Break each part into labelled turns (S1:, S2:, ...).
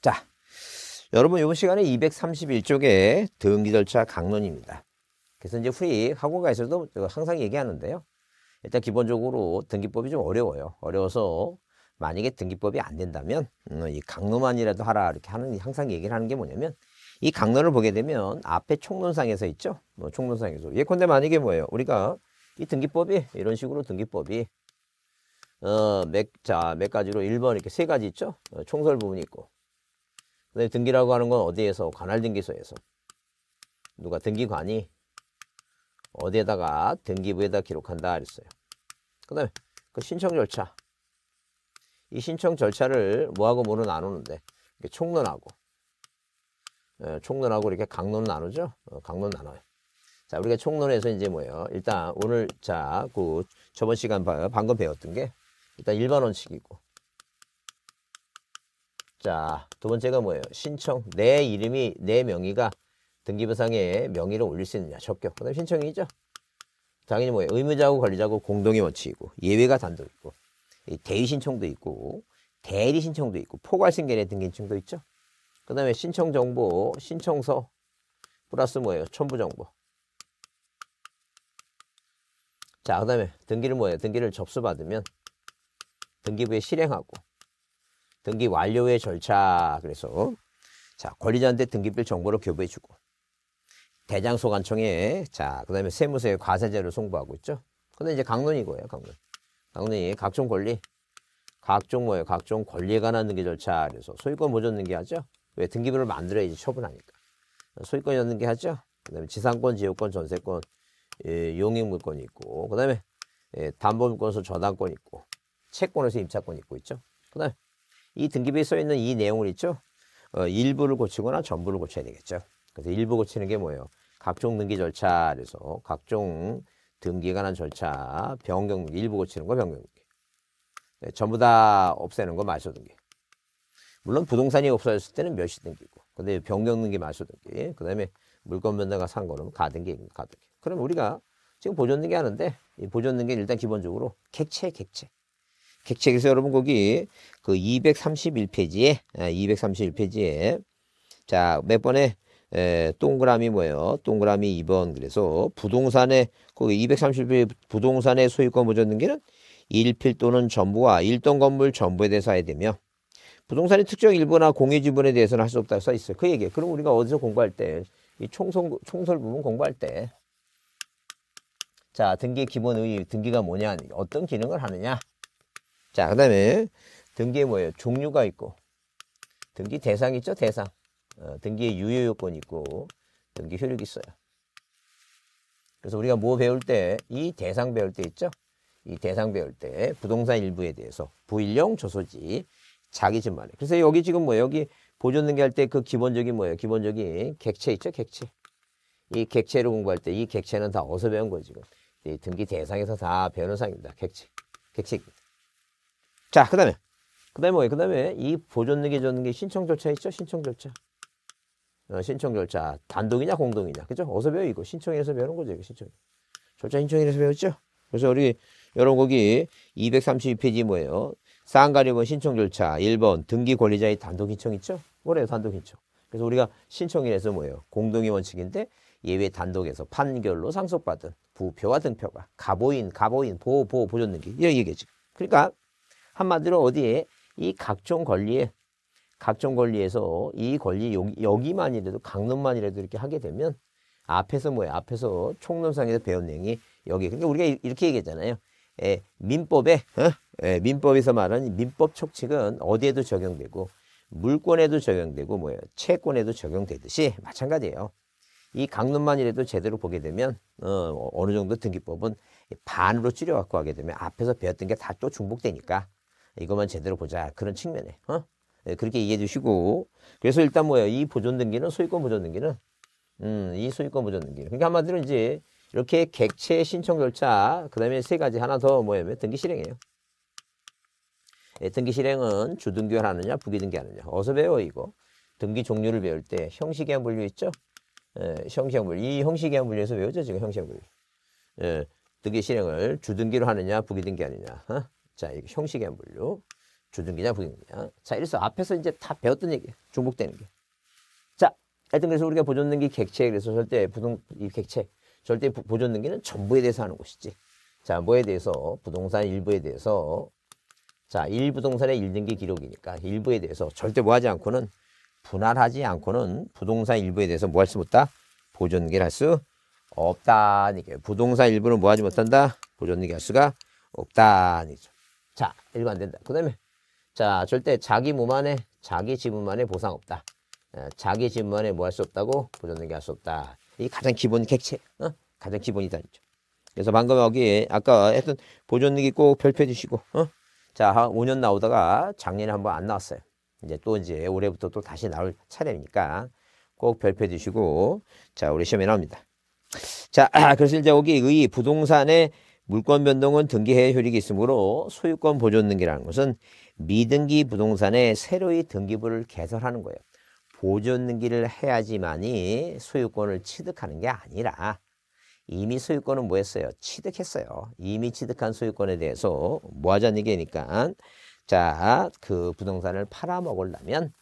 S1: 자, 여러분 이번 시간에 2 3 1쪽에 등기 절차 강론입니다. 그래서 이제 후익 학원가에서도 항상 얘기하는데요. 일단 기본적으로 등기법이 좀 어려워요. 어려워서 만약에 등기법이 안 된다면 음, 이 강론만이라도 하라 이렇게 하는 항상 얘기를 하는 게 뭐냐면 이 강론을 보게 되면 앞에 총론상에서 있죠. 뭐 총론상에서 예컨대 만약에 뭐예요? 우리가 이 등기법이 이런 식으로 등기법이 어, 몇, 자, 몇 가지로 1번 이렇게 세 가지 있죠. 어, 총설 부분이 있고 근데 등기라고 하는 건 어디에서? 관할등기소에서. 누가 등기관이 어디에다가 등기부에다 기록한다 그랬어요. 그 다음에 그 신청 절차. 이 신청 절차를 뭐하고 뭐로 나누는데 총론하고 예, 총론하고 이렇게 강론 나누죠. 어, 강론 나눠요. 자, 우리가 총론에서 이제 뭐예요? 일단 오늘 자, 그 저번 시간 방금 배웠던 게 일단 일반 원칙이고 자, 두 번째가 뭐예요? 신청. 내 이름이, 내 명의가 등기부상에 명의를 올릴 수 있느냐. 적격. 그 다음 신청이죠. 당연히 뭐예요? 의무자고관리자고 공동의 원칙이고, 예외가 단도 있고, 대의 신청도 있고, 대리 신청도 있고, 포괄신계의 등기 신청도 있죠. 그 다음에 신청 정보, 신청서, 플러스 뭐예요? 첨부 정보. 자, 그 다음에 등기를 뭐예요? 등기를 접수받으면 등기부에 실행하고, 등기 완료의 절차 그래서 자 권리자한테 등기필 정보를 교부해주고 대장 소관청에 자 그다음에 세무서에 과세제를 송부하고 있죠. 근데 이제 강론이 거예요 강론. 강론이 각종 권리 각종 뭐예요 각종 권리에 관한 등기 절차 그래서 소유권 보존 등기하죠. 왜 등기부를 만들어야지 처분하니까 소유권 연등기하죠. 그다음에 지상권, 지역권, 전세권, 예, 용익물권이 있고 그다음에 예, 담보물권에서 저당권 있고 채권에서 임차권 있고 있죠. 그다음에 이 등기부에 써 있는 이 내용을 있죠. 어, 일부를 고치거나 전부를 고쳐야 되겠죠. 그래서 일부 고치는 게 뭐예요? 각종 등기 절차 그래서 각종 등기에 관한 절차, 변경 일부 고치는 거 변경 등기. 네, 전부 다 없애는 거 말소 등기. 물론 부동산이 없어졌을 때는 몇시 등기고. 근데 변경 등기 말소 등기. 그다음에 물건 변동가 산 거는 가등기 가등기. 그럼 우리가 지금 보존 등기 하는데 이 보존 등기는 일단 기본적으로 객체 객체. 객체에서 여러분 거기 그 231페이지에 231페이지에 예, 자몇 번에 에, 동그라미 뭐예요? 동그라미 2번 그래서 부동산에 거기 그 230페이지 부동산의 소유권 보존등기는 일필 또는 전부와 일동 건물 전부에 대해서 해야 되며 부동산의 특정 일부나 공유 지분에 대해서는 할 수 없다고 써 있어요. 그 얘기. 예요 그럼 우리가 어디서 공부할 때 이 총선 총설 부분 공부할 때 자, 등기 기본 의 등기가 뭐냐? 어떤 기능을 하느냐? 자, 그 다음에 등기에 뭐예요? 종류가 있고 등기 대상 있죠? 대상. 어, 등기의 유효 요건이 있고 등기 효력이 있어요. 그래서 우리가 뭐 배울 때 이 대상 배울 때 있죠? 이 대상 배울 때 부동산 일부에 대해서 부일용 조소지 자기 집만에 그래서 여기 지금 뭐 여기 보존 등기할 때 그 기본적인 뭐예요? 기본적인 객체 있죠? 객체. 이 객체를 공부할 때 이 객체는 다 어디서 배운 거예요, 지금? 등기 대상에서 다 배우는 상입니다. 객체. 객체. 자, 그 다음에. 그 다음에 뭐예요? 그 다음에 이 보존능기 줬는게 신청 절차 있죠? 신청 절차. 어, 신청 절차. 단독이냐 공동이냐. 그죠? 어서 배워 이거. 신청에서 배우는 거죠. 이거 신청. 절차 신청에서 배웠죠? 그래서 우리 여러분 거기 232페이지 뭐예요? 쌍가리본 신청 절차 1번 등기 권리자의 단독 신청 있죠? 뭐래요? 단독 신청. 그래서 우리가 신청인에서 뭐예요? 공동의 원칙인데 예외 단독에서 판결로 상속받은 부표와 등표가 가보인, 가보인, 보호, 보호, 보존등기 이런 얘기죠. 그러니까 한마디로 어디에 이 각종 권리에 각종 권리에서 이 권리 여기만이라도 강론만이라도 이렇게 하게 되면 앞에서 뭐야 앞에서 총론상에서 배운 내용이 여기 그러니까 우리가 이렇게 얘기했잖아요. 에, 예, 민법에 어? 예, 민법에서 말하는 민법 촉칙은 어디에도 적용되고 물권에도 적용되고 뭐예요 채권에도 적용되듯이 마찬가지예요. 이 강론만이라도 제대로 보게 되면 어, 어느 정도 등기법은 반으로 줄여갖고 하게 되면 앞에서 배웠던 게 다 또 중복되니까 이것만 제대로 보자. 그런 측면에. 어? 네, 그렇게 이해해 주시고. 그래서 일단 뭐예요? 이 보존등기는 소유권 보존등기는 음, 이 소유권 보존등기는 그러니까 한마디로 이제 이렇게 객체 신청 절차, 그 다음에 세 가지 하나 더 뭐예요? 등기 실행이에요. 네, 등기 실행은 주등기를 하느냐, 부기등기 하느냐. 어서 배워, 이거. 등기 종류를 배울 때형식의한 분류 있죠? 예, 형식의한 분류. 이형식의한 분류에서 외우죠, 지금 형식의한 분류. 예, 등기 실행을 주등기로 하느냐, 부기등기 하느냐. 어? 자, 이게 형식의 분류. 주등기냐, 부등기냐. 자, 이래서 앞에서 이제 다 배웠던 얘기, 중복되는 게. 자, 하여튼 그래서 우리가 보존등기 객체, 그래서 절대 부동, 이 객체, 절대 보존등기는 전부에 대해서 하는 것이지. 자, 뭐에 대해서? 부동산 일부에 대해서. 자, 일부동산의 1등기 기록이니까 일부에 대해서 절대 뭐 하지 않고는 분할하지 않고는 부동산 일부에 대해서 뭐 할 수 없다? 보존등기를 할 수 없다. 부동산 일부는 뭐 하지 못한다? 보존등기 할 수가 없다. 니죠 자, 일반 된다. 그 다음에, 자, 절대 자기 몸 안에, 자기 지문만에 보상 없다. 어, 자기 지문만에뭐 할 수 없다고 보존등기 할수 없다. 이게 가장 기본 객체, 어? 가장 기본이다죠. 그래서 방금 여기, 아까 했던 보존등기 꼭 별표해 주시고, 어? 자, 한 5년 나오다가 작년에 한번 안 나왔어요. 이제 또 이제 올해부터 또 다시 나올 차례니까 꼭 별표해 주시고, 자, 우리 시험에 나옵니다. 자, 그래서 이제 여기 의 부동산의 물권 변동은 등기해외 효력이 있으므로 소유권 보존 등기라는 것은 미등기 부동산에 새로이 등기부를 개설하는 거예요. 보존 등기를 해야지만이 소유권을 취득하는 게 아니라 이미 소유권은 뭐 했어요? 취득했어요. 이미 취득한 소유권에 대해서 뭐 하자는 얘기니까 자, 그 부동산을 팔아먹으려면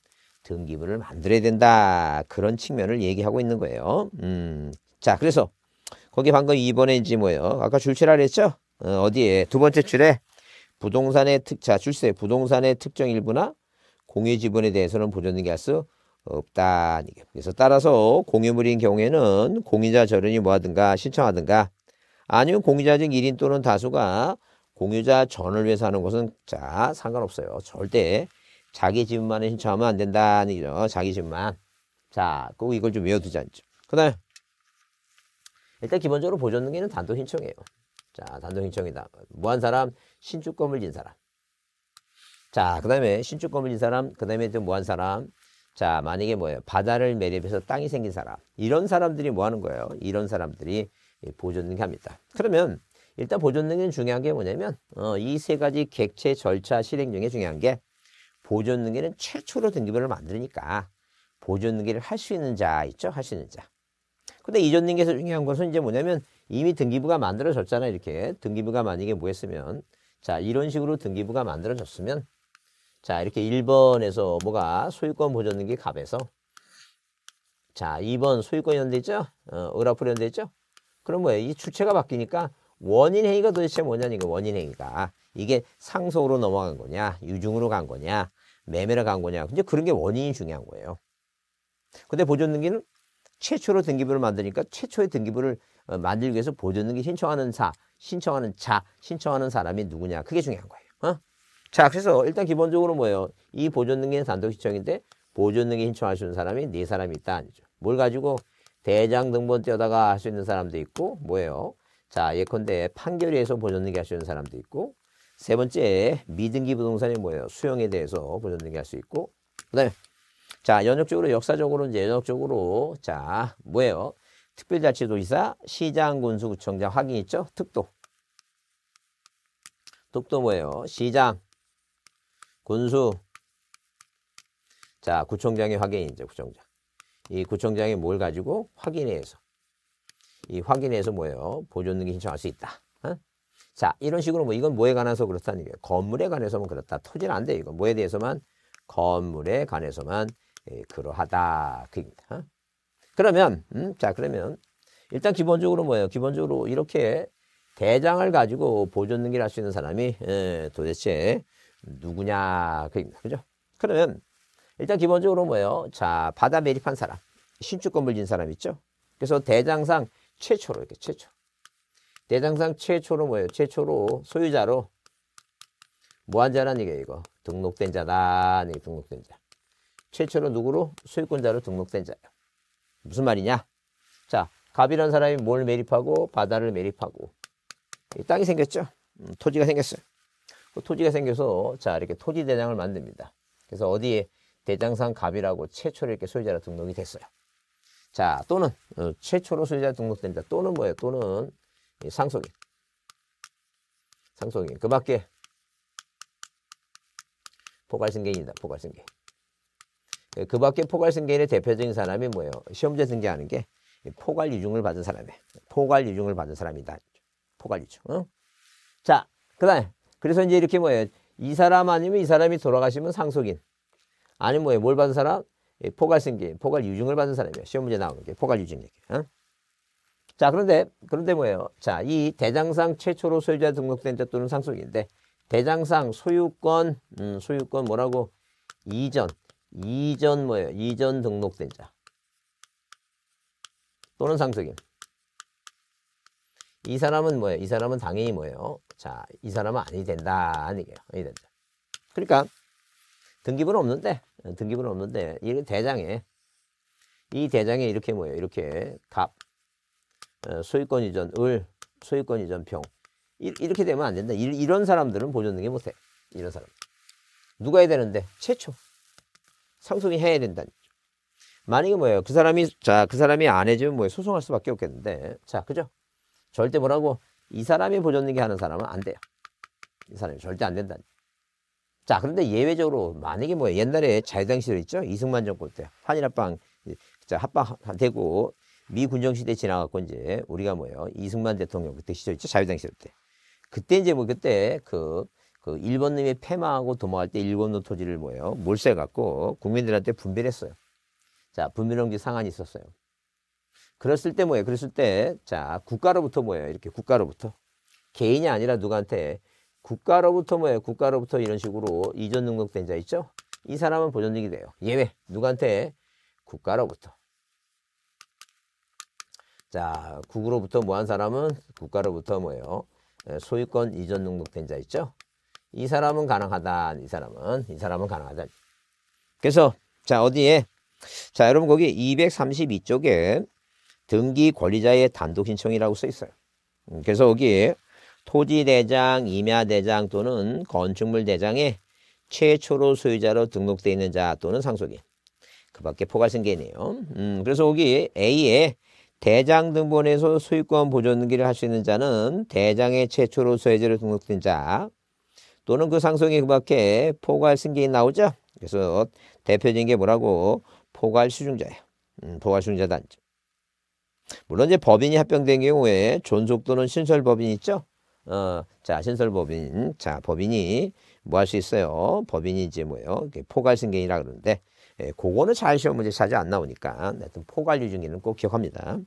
S1: 등기부를 만들어야 된다. 그런 측면을 얘기하고 있는 거예요. 음. 자, 그래서 거기 방금 2번에 지 뭐예요? 아까 줄치라 그랬죠? 어, 어 디에두 번째 줄에 부동산의 특자 줄세 부동산의 특정 일부나 공유 지분에 대해서는 보존등기 할수 없다. 그래서 따라서 공유물인 경우에는 공유자 절연이 뭐하든가 신청하든가 아니면 공유자 중 1인 또는 다수가 공유자 전을 위해서 하는 것은 자 상관없어요. 절대 자기 집만을 신청하면 안 된다는 얘기죠. 자기 집만. 자, 꼭 이걸 좀 외워두지 않죠. 그 다음에 일단 기본적으로 보존 등기는 단독 신청이에요. 자, 단독 신청이다. 무한 사람, 신축건물진 사람. 자, 그 다음에 신축건물진 사람, 그 다음에 또 무한 사람. 자, 만약에 뭐예요? 바다를 매립해서 땅이 생긴 사람. 이런 사람들이 뭐 하는 거예요? 이런 사람들이 보존 등기 합니다. 그러면 일단 보존 등기는 중요한 게 뭐냐면 어, 이 세 가지 객체 절차 실행 중에 중요한 게 보존 등기는 최초로 등기부를 만드니까 보존 등기를 할 수 있는 자 있죠? 할 수 있는 자. 근데 이전등기에서 중요한 것은 이제 뭐냐면 이미 등기부가 만들어졌잖아요. 이렇게 등기부가 만약에 뭐했으면자 이런 식으로 등기부가 만들어졌으면 자 이렇게 1번에서 뭐가 소유권 보존등기 갑에서 자 2번 소유권이 연대죠 어, 의라프이연대죠 그럼 뭐예요? 이 주체가 바뀌니까 원인 행위가 도대체 뭐냐니까 원인 행위가 이게 상속으로 넘어간 거냐 유증으로 간 거냐 매매로 간 거냐 근데 그런 게 원인이 중요한 거예요. 근데 보존등기는 최초로 등기부를 만드니까 최초의 등기부를 어, 만들기 위해서 보존등기 신청하는 사, 신청하는 자, 신청하는 사람이 누구냐. 그게 중요한 거예요. 어? 자, 그래서 일단 기본적으로 뭐예요? 이보존등기는 단독 신청인데 보존등기 신청하시는 사람이 네 사람이 있다 아니죠. 뭘 가지고 대장 등본 떼어다가 할 수 있는 사람도 있고 뭐예요? 자, 예컨대 판결위에서 보존등기할 수 있는 사람도 있고 세 번째 미등기 부동산이 뭐예요? 수용에 대해서 보존등기 할 수 있고 그다음에 자, 연역적으로 역사적으로 이제 연역적으로 자, 뭐예요? 특별자치도지사, 시장, 군수, 구청장 확인 있죠? 특도. 특도 뭐예요? 시장, 군수. 자, 구청장의 확인이죠, 구청장. 이 구청장이 뭘 가지고 확인해서 이 확인해서 뭐예요? 보존등기 신청할 수 있다. 어? 자, 이런 식으로 뭐 이건 뭐에 관해서 그렇다는 얘기예요. 건물에 관해서만 그렇다. 토지는 안 돼. 이거 뭐에 대해서만 건물에 관해서만 예, 그러하다. 그, 어? 그러면 음, 자 그러면 일단 기본적으로 뭐예요? 기본적으로 이렇게 대장을 가지고 보존능기를 할 수 있는 사람이 에, 예, 도대체 누구냐 그입니다. 그죠? 그러면 일단 기본적으로 뭐예요? 자 바다 매립한 사람, 신축 건물 진 사람 있죠? 그래서 대장상 최초로 이렇게 최초. 대장상 최초로 뭐예요? 최초로 소유자로 무한자라 뭐 얘기예요 이거 등록된 자다. 네, 등록된 자. 최초로 누구로? 소유권자로 등록된 자예요. 무슨 말이냐? 자, 갑이라는 사람이 뭘 매립하고 바다를 매립하고 땅이 생겼죠? 음, 토지가 생겼어요. 그 토지가 생겨서 자 이렇게 토지 대장을 만듭니다. 그래서 어디에 대장상 갑이라고 최초로 이렇게 소유자로 등록이 됐어요. 자 또는 어, 최초로 소유자 등록된 자 또는 뭐예요? 또는 상속인. 상속인. 그 밖에 포괄승계인이다. 포괄승계. 예, 그 밖에 포괄승계인의 대표적인 사람이 뭐예요? 시험제 승계하는 게 포괄 유증을 받은 사람이에요. 포괄 유증을 받은 사람이다. 포괄 유증. 어? 자, 그 다음에 그래서 이제 이렇게 뭐예요? 이 사람 아니면 이 사람이 돌아가시면 상속인. 아니 면 뭐예요? 뭘 받은 사람? 포괄 승계, 인 포괄 유증을 받은 사람이에요. 시험 문제 나오는 게 포괄 유증 얘기. 어? 자, 그런데 그런데 뭐예요? 자, 이 대장상 최초로 소유자 등록된 자 또는 상속인데 대장상 소유권 음, 소유권 뭐라고 이전 이전 뭐예요? 이전 등록된 자 또는 상속인 이 사람은 뭐예요? 이 사람은 당연히 뭐예요? 자, 이 사람은 아니 된다 아니에요. 아니 된다. 그러니까 등기부는 없는데 등기부는 없는데 이 대장에 이 대장에 이렇게 뭐예요? 이렇게 갑 어, 소유권 이전 을 소유권 이전 평 이렇게 되면 안 된다. 이런 사람들은 보존 등기 못해. 이런 사람 누가 해야 되는데 최초 상속이 해야 된다는 거죠. 만약에 뭐예요? 그 사람이 자, 그 사람이 안 해주면 뭐예요? 소송할 수밖에 없겠는데. 자, 그죠? 절대 뭐라고 이 사람이 보존등기 하는 사람은 안 돼요. 이 사람이 절대 안 된다는 거죠. 자, 그런데 예외적으로 만약에 뭐예요 옛날에 자유당 시절 있죠? 이승만 정권 때한일합방 자, 합방되고 미 군정 시대 지나갔고 이제 우리가 뭐예요? 이승만 대통령 그때 시절 있죠? 자유당 시절 때. 그때 이제 뭐 그때 그 그일본님이 패망하고 도망갈 때일본도 토지를 뭐예요? 몰세 갖고 국민들한테 분배했어요. 자, 분배농지 상한이 있었어요. 그랬을 때 뭐예요? 그랬을 때, 자, 국가로부터 뭐예요? 이렇게 국가로부터. 개인이 아니라 누구한테 국가로부터 뭐예요? 국가로부터 이런 식으로 이전 등록된 자 있죠? 이 사람은 보존득이 돼요. 예외. 누구한테? 국가로부터. 자, 국으로부터 뭐 한 사람은 국가로부터 뭐예요? 예, 소유권 이전 등록된 자 있죠? 이 사람은 가능하다. 이 사람은 이 사람은 가능하다. 그래서 자 어디에 자 여러분 거기 232쪽에 등기 권리자의 단독 신청이라고 써 있어요. 음, 그래서 여기에 토지 대장, 임야 대장 또는 건축물 대장에 최초로 소유자로 등록되어 있는 자 또는 상속인 그밖에 포괄승계네요. 음, 그래서 거기 A에 대장 등본에서 소유권 보존 등기를 할 수 있는 자는 대장의 최초로 소유자로 등록된 자 또는 그 상속에 그밖에 포괄 승계인 나오죠. 그래서 대표적인 게 뭐라고 포괄 수중자예요. 음, 포괄 수중자 단지 물론 이제 법인이 합병된 경우에 존속 또는 신설 법인 있죠. 어, 자 신설 법인, 자 법인이 뭐 할 수 있어요? 법인이 이제 뭐예요? 포괄 승계인이라 그러는데 예, 그거는 잘 시험 문제 자주 안 나오니까 하여튼 포괄 유증인은 꼭 기억합니다.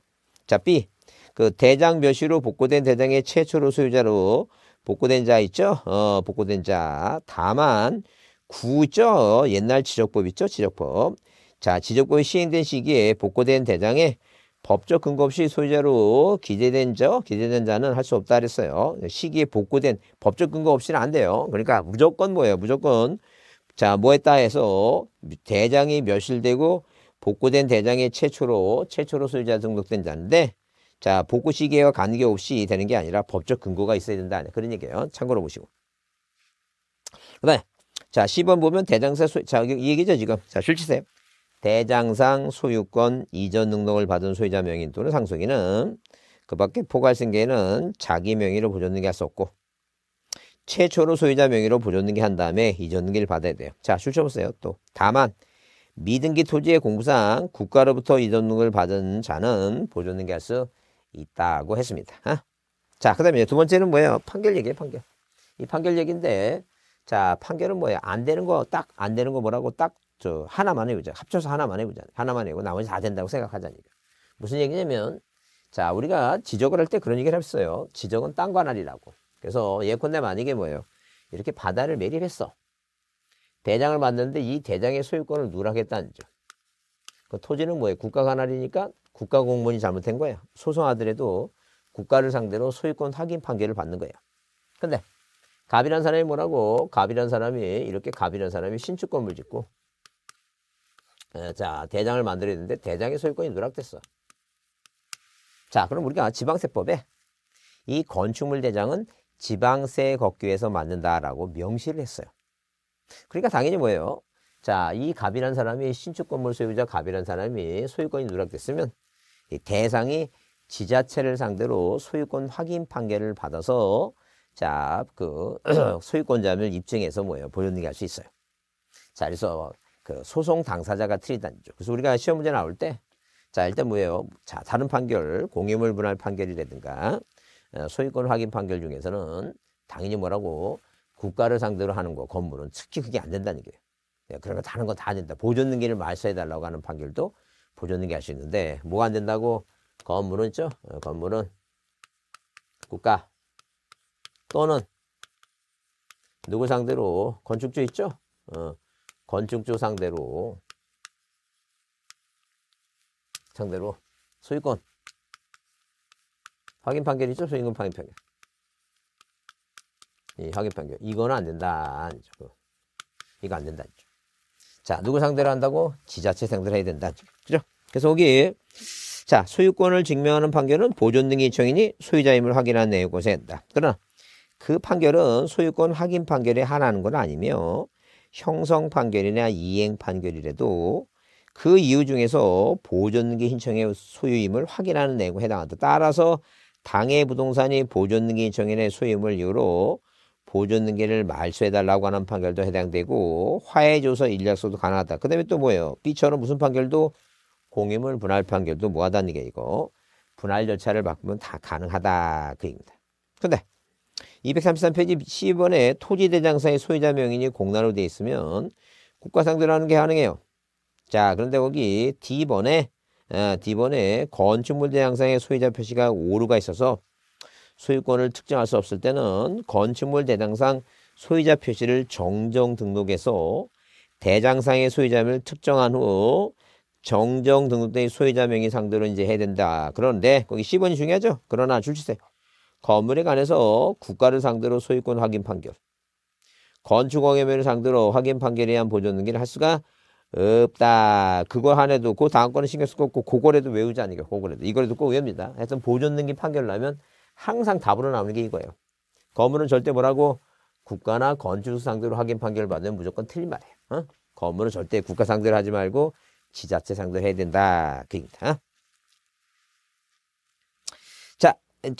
S1: 자 B 그 대장 몇 시로 복구된 대장의 최초로 소유자로 복구된 자 있죠? 어, 복구된 자. 다만 구죠? 옛날 지적법 있죠? 지적법. 자, 지적법이 시행된 시기에 복구된 대장에 법적 근거 없이 소유자로 기재된 자, 기재된 자는 할 수 없다 그랬어요. 시기에 복구된 법적 근거 없이는 안 돼요. 그러니까 무조건 뭐예요? 무조건 자, 뭐 했다 해서 대장이 멸실되고 복구된 대장에 최초로 최초로 소유자 등록된 자인데 자, 복구 시기와 관계없이 되는 게 아니라 법적 근거가 있어야 된다. 그런 얘기예요. 참고로 보시고. 그 다음에, 자, 10번 보면 대장사 소, 유 자, 이 얘기죠, 지금. 자, 실치세요. 대장상 소유권 이전 등록을 받은 소유자 명인 또는 상속인은 그 밖에 포괄승계는 자기 명의로 보존등기할 수 없고 최초로 소유자 명의로 보존등기한 다음에 이전 등기를 받아야 돼요. 자, 출처 보세요. 또 다만 미등기 토지의 공부상 국가로부터 이전 등록을 받은 자는 보존등기할 수 있다고 했습니다. 아? 자, 그 다음에 두 번째는 뭐예요? 판결 얘기예요, 판결. 이 판결 얘기인데, 자, 판결은 뭐예요? 안 되는 거, 딱 안 되는 거 뭐라고 딱 저 하나만 해보자. 합쳐서 하나만 해보자. 하나만 해고 나머지 다 된다고 생각하자니까. 무슨 얘기냐면, 자, 우리가 지적을 할 때 그런 얘기를 했어요. 지적은 땅관할이라고. 그래서 예컨대 만약에 뭐예요? 이렇게 바다를 매립했어. 대장을 만드는데 이 대장의 소유권을 누락했다는 점. 그 토지는 뭐예요? 국가 관할이니까 국가 공무원이 잘못된 거예요. 소송하더라도 국가를 상대로 소유권 확인 판결을 받는 거예요. 근데 갑이란 사람이 뭐라고? 갑이란 사람이 이렇게 갑이란 사람이 신축 건물 짓고 자 대장을 만들어야되는데 대장의 소유권이 누락됐어. 자 그럼 우리가 지방세법에 이 건축물 대장은 지방세 걷기에서 맞는다라고 명시를 했어요. 그러니까 당연히 뭐예요? 자, 이 갑이란 사람이 신축 건물 소유자 갑이란 사람이 소유권이 누락됐으면 대상이 지자체를 상대로 소유권 확인 판결을 받아서 자, 그소유권자면 입증해서 뭐예요? 보존등기할 수 있어요. 자, 그래서 그 소송 당사자가 틀리다죠. 그래서 우리가 시험 문제 나올 때 자, 일단 뭐예요? 자, 다른 판결, 공유물 분할 판결이라든가 어, 소유권 확인 판결 중에서는 당연히 뭐라고 국가를 상대로 하는 거 건물은 특히 그게 안 된다는 거예요. 네, 그런 그러니까 거 다른 거다 된다. 보존 등기를 말소해 달라고 하는 판결도 보존등기 할수 있는데 뭐가 안 된다고 건물은 있죠? 어, 건물은 국가 또는 누구 상대로 건축주 있죠? 어, 건축주 상대로 상대로 소유권 확인 판결이죠? 소유권 확인 판결 이 확인 판결 이거는 안 된다 이거 안 된다 자, 누구 상대로 한다고? 지자체 상대로 해야 된다. 그죠? 그래서 여기 자, 소유권을 증명하는 판결은 보존 등의 요청이니 소유자임을 확인한 내용을 고한다 그러나 그 판결은 소유권 확인 판결에 하하는건 아니며 형성 판결이나 이행 판결이라도 그 이유 중에서 보존등기 신청의 소유임을 확인하는 내용에 해당한다. 따라서 당해 부동산이 보존등기 신청인의 소유임을 이유로 보존등기를 말소해달라고 하는 판결도 해당되고 화해조서 인력소도 가능하다. 그 다음에 또 뭐예요? 비처럼 무슨 판결도 공임을 분할 판결도 뭐하다는 게 이거 분할 절차를 바꾸면 다 가능하다 그 얘기입니다. 근데 233페이지 10번에 토지대장상의 소유자 명인이 공란으로 되어 있으면 국가상대라는 게 가능해요. 자 그런데 거기 D번에 아, D번에 건축물대장상의 소유자 표시가 오류가 있어서 소유권을 특정할 수 없을 때는 건축물 대장상 소유자 표시를 정정 등록해서 대장상의 소유자명을 특정한 후 정정 등록된 소유자 명의 상대로 이제 해야 된다. 그런데 거기 10번이 중요하죠. 그러나 줄치세요. 건물에 관해서 국가를 상대로 소유권 확인 판결, 건축공여면을 상대로 확인 판결에 의한 보존 등기를 할 수가 없다. 그거 하나도 그 다음 거는 신경 쓰고 그거라도 외우지 않으니까 그거라도 이거라도 꼭 외웁니다. 하여튼 보존 등기 판결 을하면 항상 답으로 나오는 게 이거예요. 건물은 절대 뭐라고 국가나 건축 상대로 확인 판결 받으면 무조건 틀린 말이에요. 어? 건물은 절대 국가 상대로 하지 말고 지자체 상대로 해야 된다. 그니다 어? 자,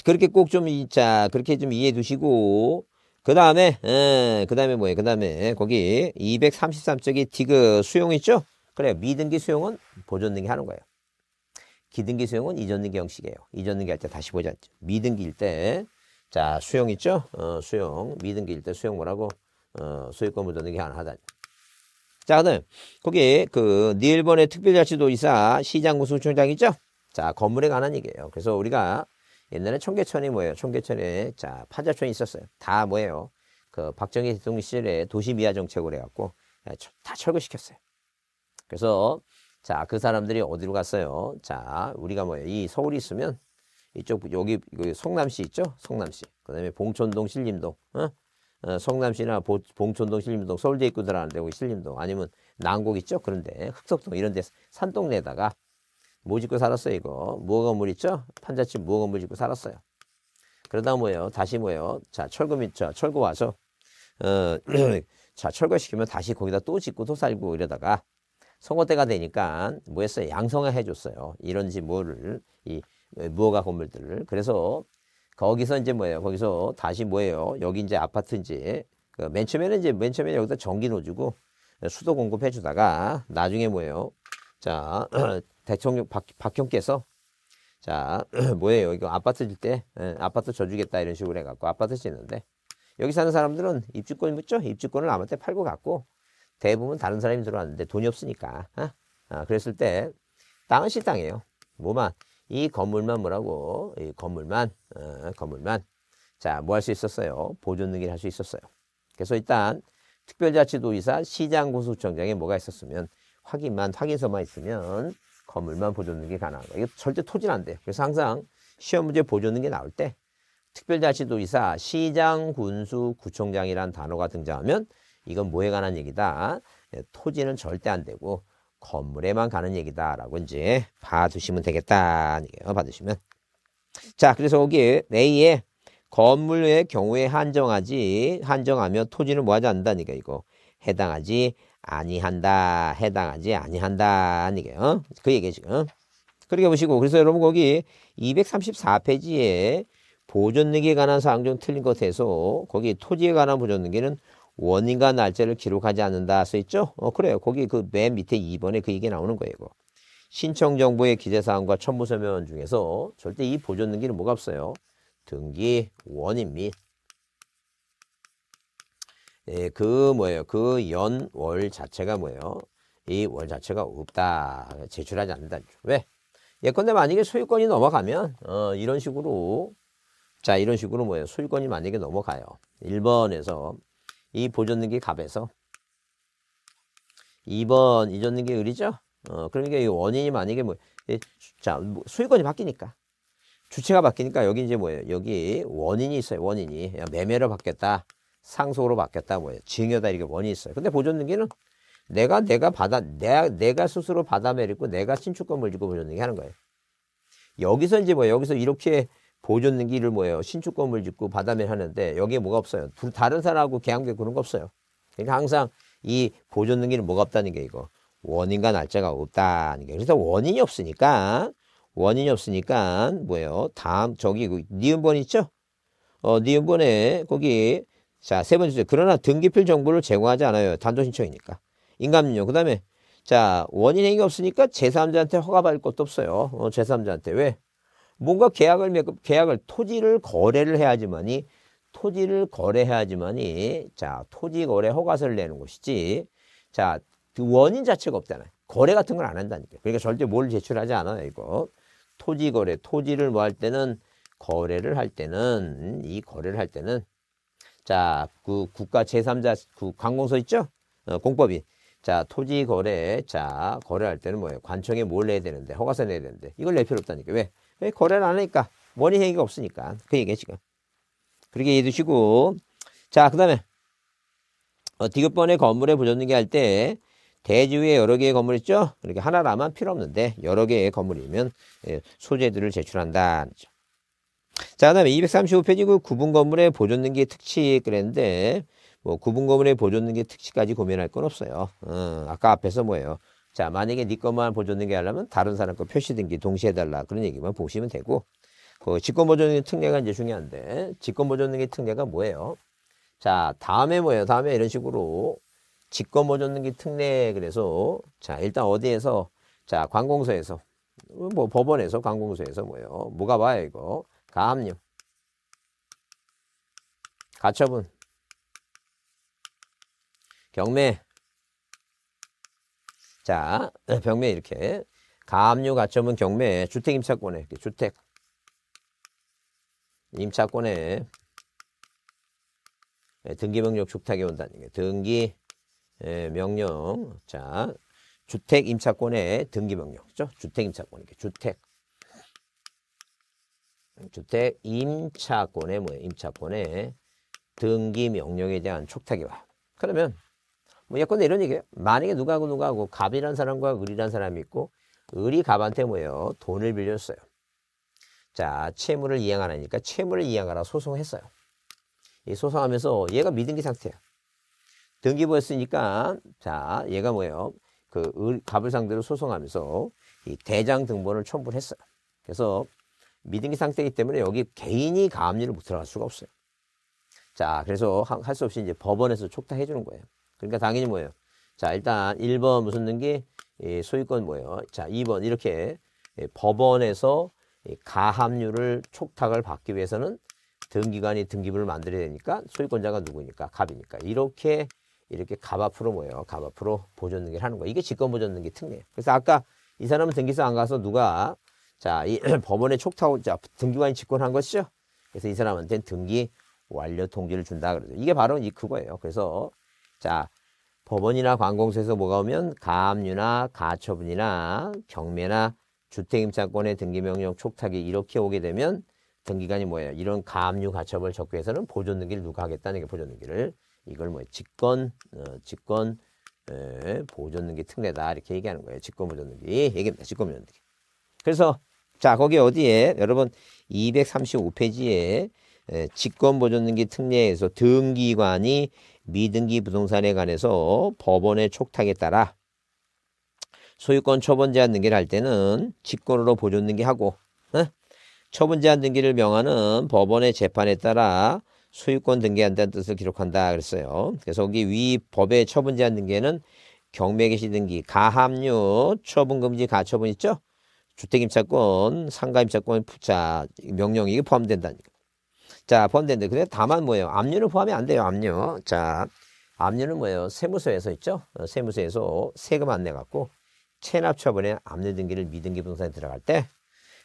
S1: 그렇게 꼭 좀, 자, 그렇게 좀 이해해 두시고, 그 다음에, 어, 그 다음에 뭐예요? 그 다음에, 거기 233쪽에 디그 수용 있죠? 그래 미등기 수용은 보존등기 하는 거예요. 기등기 수용은 잊었는 게 형식이에요. 잊었는 게할때 다시 보자. 미등기일 때, 자, 수용 있죠? 어, 수용. 미등기일 때 수용 뭐라고? 어, 소유권 무전는게 하나 하자. 자, 그 다음, 거기, 그, 니일본의 특별자치도지사 시장구수총장 있죠? 자, 건물에 관한 얘기예요. 그래서 우리가 옛날에 청계천이 뭐예요? 청계천에, 자, 파자촌이 있었어요. 다 뭐예요? 그, 박정희 대통령 시절에 도시 미화 정책을 해갖고, 예, 다 철거시켰어요. 그래서 자, 그 사람들이 어디로 갔어요? 자, 우리가 뭐예요? 이 서울이 있으면 이쪽 여기 그 성남시 있죠? 성남시. 그다음에 봉촌동 신림동. 어? 어 성남시나 보, 봉촌동 신림동, 서울대 입구 들어가는 데 신림동 아니면 난곡 있죠? 그런데 흑석동 이런 데 산동네에다가 뭐 짓고 살았어요, 이거? 무허 건물 있죠? 판자집 무허 건물 짓고 살았어요. 그러다 뭐예요? 다시 뭐예요? 자, 철거민, 자, 철거 와서 어, 자, 철거시키면 다시 거기다 또 짓고 또 살고 이러다가 선거 때가 되니까 뭐 했어요? 양성화 해줬어요. 이런지 뭐를, 이 무허가 건물들을. 그래서 거기서 이제 뭐예요? 거기서 다시 뭐예요? 여기 이제 아파트인지 그 맨 처음에는 이제 맨 처음에 여기다 전기 넣어주고 수도 공급해주다가 나중에 뭐예요? 자 대통령 박, 박형께서 자 뭐예요? 이거 아파트 질 때 아파트 져주겠다 이런 식으로 해갖고 아파트 짓는데 여기 사는 사람들은 입주권 이 묻죠? 입주권을 남한테 팔고 갔고 대부분 다른 사람이 들어왔는데 돈이 없으니까. 아, 그랬을 때 땅은 실당이에요 뭐만 이 건물만 뭐라고 이 건물만 어, 건물만 자뭐 할 수 있었어요? 보존 등기를 할 수 있었어요. 그래서 일단 특별자치도의사 시장고소청장에 뭐가 있었으면 확인만 확인서만 있으면 건물만 보존 등기 가능한 거예요. 이거 절대 토지는 안 돼요. 그래서 항상 시험 문제 보존 등기 나올 때 특별자치도의사 시장 군수 구청장이란 단어가 등장하면 이건 뭐에 관한 얘기다. 예, 토지는 절대 안 되고 건물에만 가는 얘기다라고 이제 봐두시면 되겠다. 봐두시면. 자, 그래서 여기 A에 건물의 경우에 한정하지 한정하면 토지는 뭐하지 않는다니까 이거 해당하지 아니한다 해당하지 아니한다 아게 어? 그 얘기 지금 그렇게 보시고 그래서 여러분 거기 234페이지에 보존능기에 관한 사항 좀 틀린 것에서 거기 토지에 관한 보존능기는 원인과 날짜를 기록하지 않는다 써 있죠? 어, 그래요. 거기 그 맨 밑에 2번에 그 얘기 나오는 거예요. 이거. 신청 정보의 기재사항과 첨부 서면 중에서 절대 이 보존 등기는 뭐가 없어요? 등기 원인 및 예, 그 뭐예요? 그 연월 자체가 뭐예요? 이 월 자체가 없다. 제출하지 않는다. 왜? 예컨대 만약에 소유권이 넘어가면 어, 이런 식으로 자 이런 식으로 뭐예요? 소유권이 만약에 넘어가요. 1번에서 이 보존능기 값에서 2번 이전능기 을이죠. 어, 그러니까 이 원인이 만약에 뭐, 자, 뭐 수익원이 바뀌니까. 주체가 바뀌니까 여기 이제 뭐예요? 여기 원인이 있어요. 원인이. 매매로 바뀌었다. 상속으로 바뀌었다. 뭐예요? 증여다. 이렇게 원인이 있어요. 근데 보존능기는 내가, 내가 받아, 내가, 내가 스스로 받아매리고 내가 신축권 물지고 보존능기 하는 거예요. 여기서 이제 뭐, 여기서 이렇게 보존기를 등 뭐예요? 신축 건물 짓고 바다면 하는데 여기에 뭐가 없어요. 둘 다른 사람하고 계약계 그런 거 없어요. 그러니까 항상 이보존등기는 뭐가 없다는 게 이거 원인과 날짜가 없다는 게 그래서 원인이 없으니까 원인이 없으니까 뭐예요? 다음 저기 그 니은번 있죠? 어 니은번에 거기 자 세 번째 그러나 등기필 정보를 제공하지 않아요. 단독 신청이니까 인감요 그다음에 자 원인 행위 없으니까 제3자한테 허가받을 것도 없어요. 어, 제3자한테 왜? 뭔가 계약을 맺고 계약을 토지를 거래를 해야지만이 토지를 거래해야지만이 자 토지 거래 허가서를 내는 것이지 자 그 원인 자체가 없잖아요. 거래 같은 걸 안 한다니까. 그러니까 절대 뭘 제출하지 않아요 이거. 토지 거래 토지를 뭐 할 때는 거래를 할 때는 이 거래를 할 때는 자 그 국가 제삼자 그 관공서 있죠 어, 공법이 자 토지 거래 자 거래할 때는 뭐예요 관청에 뭘 내야 되는데 허가서 내야 되는데 이걸 낼 필요 없다니까 왜 예, 거래를 안 하니까 원인 행위가 없으니까 그얘기 지금. 그렇게 이해 두시고 자 그다음에 어, 디귿번의 건물의 보존등기 할 때 대지위에 여러 개의 건물 있죠. 이렇게 그러니까 하나라만 필요 없는데 여러 개의 건물이면 예, 소재들을 제출한다. 그렇죠. 자, 그 다음에 235페이지 구분 건물의 보존등기 특치 그랬는데, 뭐, 구분 건물의 보존등기 특치까지 고민할 건 없어요. 어, 아까 앞에서 뭐예요. 자, 만약에 네 것만 보존등기 하려면 다른 사람 거 표시등기 동시에 해 달라. 그런 얘기만 보시면 되고. 그 직권보존등기 특례가 이제 중요한데, 직권보존등기 특례가 뭐예요? 자, 다음에 뭐예요? 다음에 이런 식으로 직권보존등기 특례 그래서 자, 일단 어디에서 자, 관공서에서 뭐 법원에서 관공서에서 뭐예요? 뭐가 봐요, 이거? 가압류. 가처분. 경매. 자, 병매 이렇게. 가압류 가점은 경매, 주택 임차권에, 이렇게 주택 임차권에 예, 등기 명령 촉탁이 온다는 게 등기 예, 명령 자 주택 임차권의 등기 명령 죠 주택 임차권 이게 주택 주택 임차권의 뭐 임차권의 등기 명령에 대한 촉탁이 와. 그러면 뭐 예컨대 이런 얘기예요. 만약에 누가하고 누가하고 갑이라는 사람과 을이라는 사람이 있고 을이 갑한테 뭐예요? 돈을 빌렸어요. 자, 채무를 이행 안 하니까 채무를 이행하라 소송했어요. 이 소송하면서 얘가 미등기 상태야. 등기부였으니까 자, 얘가 뭐예요? 그 을, 갑을 상대로 소송하면서 이 대장 등본을 첨부했어요. 그래서 미등기 상태이기 때문에 여기 개인이 가압류를 못 들어갈 수가 없어요. 자, 그래서 할 수 없이 이제 법원에서 촉탁해 주는 거예요. 그러니까 당연히 뭐예요? 자, 일단 1번 무슨 등기? 예, 소유권 뭐예요? 자, 2번 이렇게 예, 법원에서 예, 가압류를 촉탁을 받기 위해서는 등기관이 등기부를 만들어야 되니까 소유권자가 누구니까? 갑이니까. 이렇게 이렇게 갑 앞으로 뭐예요? 갑 앞으로 보존 등기를 하는 거예요. 이게 직권 보존 등기 특례예요. 그래서 아까 이 사람은 등기소 안 가서 누가 자, 이 법원에 촉탁 자, 등기관이 직권한 것이죠. 그래서 이 사람한테는 등기 완료 통지를 준다 그러죠. 이게 바로 이 그거예요. 그래서 자, 법원이나 관공서에서 뭐가 오면 가압류나 가처분이나 경매나 주택임차권의 등기명령 촉탁이 이렇게 오게 되면 등기관이 뭐예요? 이런 가압류 가처분을 적기위해서는 보존등기를 누가 하겠다는 게 보존등기를 이걸 뭐예요 직권 어, 직권 에, 예, 보존등기 특례다 이렇게 얘기하는 거예요. 직권보존등기 얘기입니다. 직권보존등기. 그래서 자 거기 어디에 여러분 235페이지에 예, 직권보존등기 특례에서 등기관이 미등기 부동산에 관해서 법원의 촉탁에 따라 소유권 처분 제한 등기를 할 때는 직권으로 보존 등기하고 처분 제한 등기를 명하는 법원의 재판에 따라 소유권 등기한다는 뜻을 기록한다 그랬어요. 그래서 여기 위 법의 처분 제한 등기에는 경매개시 등기, 가압류, 처분금지, 가처분 있죠? 주택임차권, 상가임차권, 부차, 명령 이 포함된다니까. 자, 포함되는데 근데 다만 뭐예요? 압류는 포함이 안 돼요. 압류. 자, 압류는 뭐예요? 세무서에서 있죠. 어, 세무서에서 세금 안내 갖고 체납 처분에 압류 등기를 미등기 부동산에 들어갈 때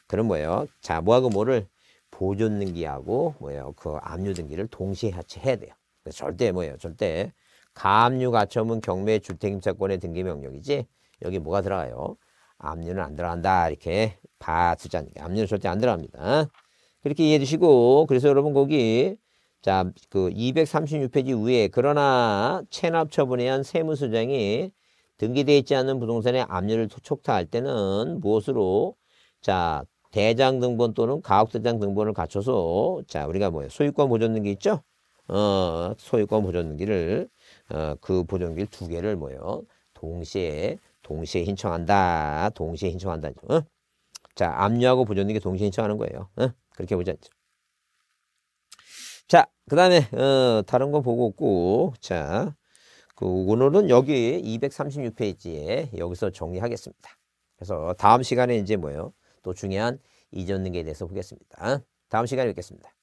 S1: 그런 뭐예요? 자, 뭐하고 뭐를 보존 등기하고 뭐예요? 그 압류 등기를 동시에 같이 해야 돼요. 절대 뭐예요? 절대 가압류 가처분 경매 주택임차권의 등기 명령이지 여기 뭐가 들어가요? 압류는 안 들어간다 이렇게 봐주자니까 압류는 절대 안 들어갑니다. 그렇게 이해해 주시고 그래서 여러분 거기 자, 그 236페이지 위에 그러나 체납 처분에 한 세무서장이 등기되어 있지 않은 부동산의 압류를 촉탁할 때는 무엇으로 자, 대장 등본 또는 가옥대장 등본을 갖춰서 자, 우리가 뭐예요? 소유권 보존 등기 있죠? 어, 소유권 보존 등기를 어, 그 보존 등기 두 개를 뭐예요? 동시에 동시에 신청한다. 동시에 신청한다. 어? 자, 압류하고 보존 등기 동시에 신청하는 거예요. 어? 그렇게 보지 않죠. 자, 그 다음에, 어, 다른 거 보고 없고, 자, 그 오늘은 여기 236페이지에 여기서 정리하겠습니다. 그래서 다음 시간에 이제 뭐예요? 또 중요한 잊었는 게 대해서 보겠습니다. 다음 시간에 뵙겠습니다.